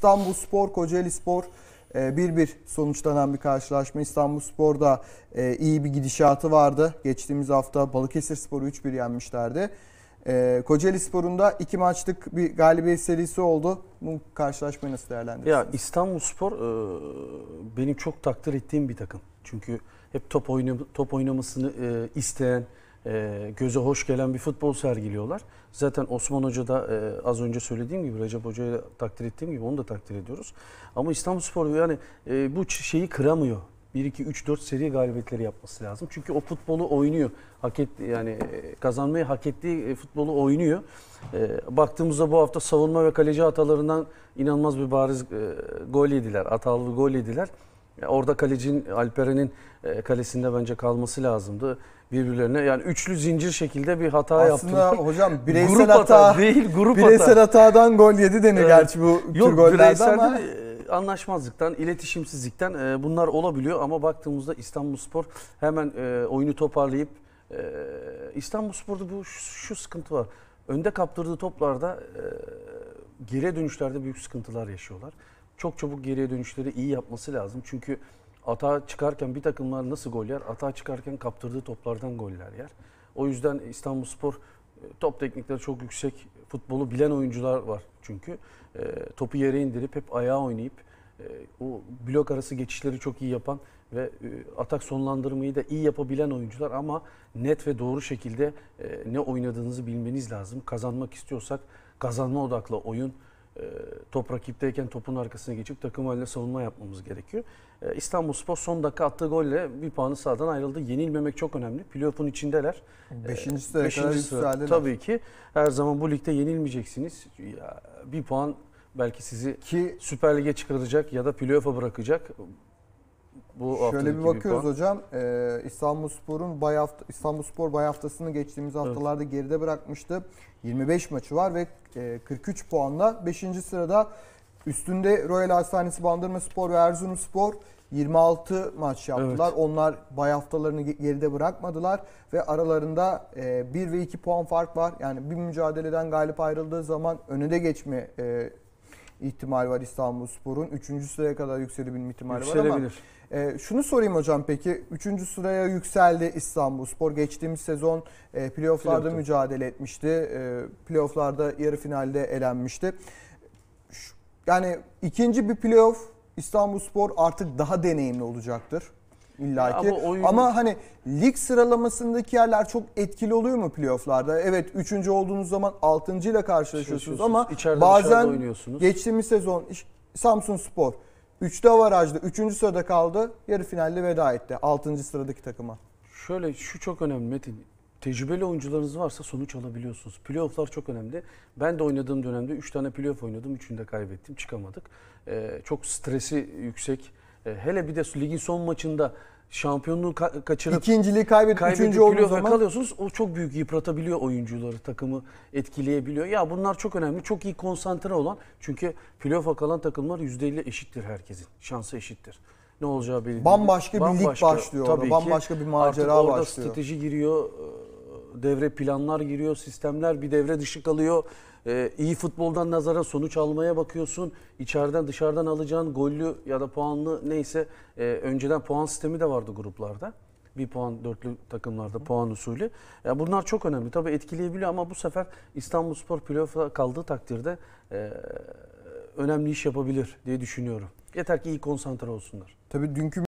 İstanbul Spor, Kocaeli Spor 1-1 e, sonuçlanan bir karşılaşma. İstanbul Spor'da e, iyi bir gidişatı vardı. Geçtiğimiz hafta Balıkesir Spor'u 3-1 yenmişlerdi. E, Kocaeli Spor'un da iki maçlık bir galibiyet serisi oldu. Bu karşılaşmayı nasıl değerlendirirsiniz? Ya İstanbul Spor benim çok takdir ettiğim bir takım. Çünkü hep top oynamasını isteyen, e, göze hoş gelen bir futbol sergiliyorlar. Zaten Osman Hoca da e, az önce söylediğim gibi Recep Hoca'yı takdir ettiğim gibi onu da takdir ediyoruz. Ama İstanbul İstanbulspor yani e, bu şeyi kıramıyor. 1 2 3 4 seri galibiyetleri yapması lazım. Çünkü o futbolu oynuyor. Hak et yani e, kazanmayı hak ettiği e, futbolu oynuyor. E, baktığımızda bu hafta savunma ve kaleci hatalarından inanılmaz bir bariz e, gol yediler. Hatalı gol yediler. Orada kalecin Alperen'in e, kalesinde bence kalması lazımdı birbirlerine. Yani üçlü zincir şekilde bir hata Aslında yaptılar. Aslında hocam bireysel grup hata, hata değil, grup bireysel hata. hatadan gol yedi denir evet. gerçi bu Yok, gollerde ama e, anlaşmazlıktan, iletişimsizlikten e, bunlar olabiliyor ama baktığımızda İstanbulspor hemen oyunu toparlayıp İstanbulspor'da bu şu, sıkıntı var. Önde kaptırdığı toplarda e, geriye dönüşlerde büyük sıkıntılar yaşıyorlar çok çabuk geriye dönüşleri iyi yapması lazım. Çünkü atağa çıkarken bir takımlar nasıl gol yer? Atağa çıkarken kaptırdığı toplardan goller yer. O yüzden İstanbulspor e, top teknikleri çok yüksek. Futbolu bilen oyuncular var çünkü. E, topu yere indirip hep ayağa oynayıp e, o blok arası geçişleri çok iyi yapan ve e, atak sonlandırmayı da iyi yapabilen oyuncular ama net ve doğru şekilde e, ne oynadığınızı bilmeniz lazım. Kazanmak istiyorsak kazanma odaklı oyun e, top rakipteyken topun arkasına geçip takım haline savunma yapmamız gerekiyor. E, İstanbul Spor son dakika attığı golle bir puanı sahadan ayrıldı. Yenilmemek çok önemli. Playoff'un içindeler. Beşinci sıraya Beşinci kadar Tabii ki her zaman bu ligde yenilmeyeceksiniz. Ya, bir puan belki sizi ki Süper Lig'e çıkaracak ya da playoff'a bırakacak bu Şöyle bir bakıyoruz puan. hocam. E, ee, İstanbulspor'un bay hafta İstanbulspor bay haftasını geçtiğimiz haftalarda evet. geride bırakmıştı. 25 maçı var ve e, 43 puanla 5. sırada üstünde Royal Hastanesi Bandırma Spor ve Erzurum Spor 26 maç yaptılar. Evet. Onlar bay haftalarını geride bırakmadılar ve aralarında 1 e, ve 2 puan fark var. Yani bir mücadeleden galip ayrıldığı zaman öne de geçme e, ihtimal var İstanbul Spor'un. Üçüncü sıraya kadar yükselebilme ihtimali var ama. E, şunu sorayım hocam peki. Üçüncü sıraya yükseldi İstanbul Spor. Geçtiğimiz sezon e, playofflarda Playoff'ta. mücadele etmişti. E, playofflarda yarı finalde elenmişti. Şu, yani ikinci bir playoff İstanbul Spor artık daha deneyimli olacaktır illaki. ama, oyun... ama hani lig sıralamasındaki yerler çok etkili oluyor mu playofflarda? Evet üçüncü olduğunuz zaman 6. ile karşılaşıyorsunuz ama İçeride bazen geçtiğimiz sezon Samsun Spor 3'te avarajda 3. sırada kaldı. Yarı finalde veda etti 6. sıradaki takıma. Şöyle şu çok önemli Metin tecrübeli oyuncularınız varsa sonuç alabiliyorsunuz. Playoff'lar çok önemli. Ben de oynadığım dönemde 3 tane playoff oynadım. 3'ünü de kaybettim. Çıkamadık. Ee, çok stresi yüksek e, hele bir de ligin son maçında şampiyonluğu ka- kaçırıp ikinciliği kaybedip, kaybedip üçüncü olduğu zaman kalıyorsunuz. O çok büyük yıpratabiliyor oyuncuları, takımı etkileyebiliyor. Ya bunlar çok önemli. Çok iyi konsantre olan. Çünkü playoff'a kalan takımlar %50 eşittir herkesin. Şansı eşittir. Ne olacağı belli değil. Bambaşka bir lig başlıyor orada. Bambaşka bir macera artık orada başlıyor. strateji giriyor devre planlar giriyor, sistemler bir devre dışı kalıyor. Ee, iyi futboldan nazara sonuç almaya bakıyorsun. İçeriden dışarıdan alacağın gollü ya da puanlı neyse e, önceden puan sistemi de vardı gruplarda. Bir puan dörtlü takımlarda puan usulü. ya bunlar çok önemli. Tabii etkileyebiliyor ama bu sefer İstanbul Spor playoff'a kaldığı takdirde e, önemli iş yapabilir diye düşünüyorum. Yeter ki iyi konsantre olsunlar. Tabii dünkü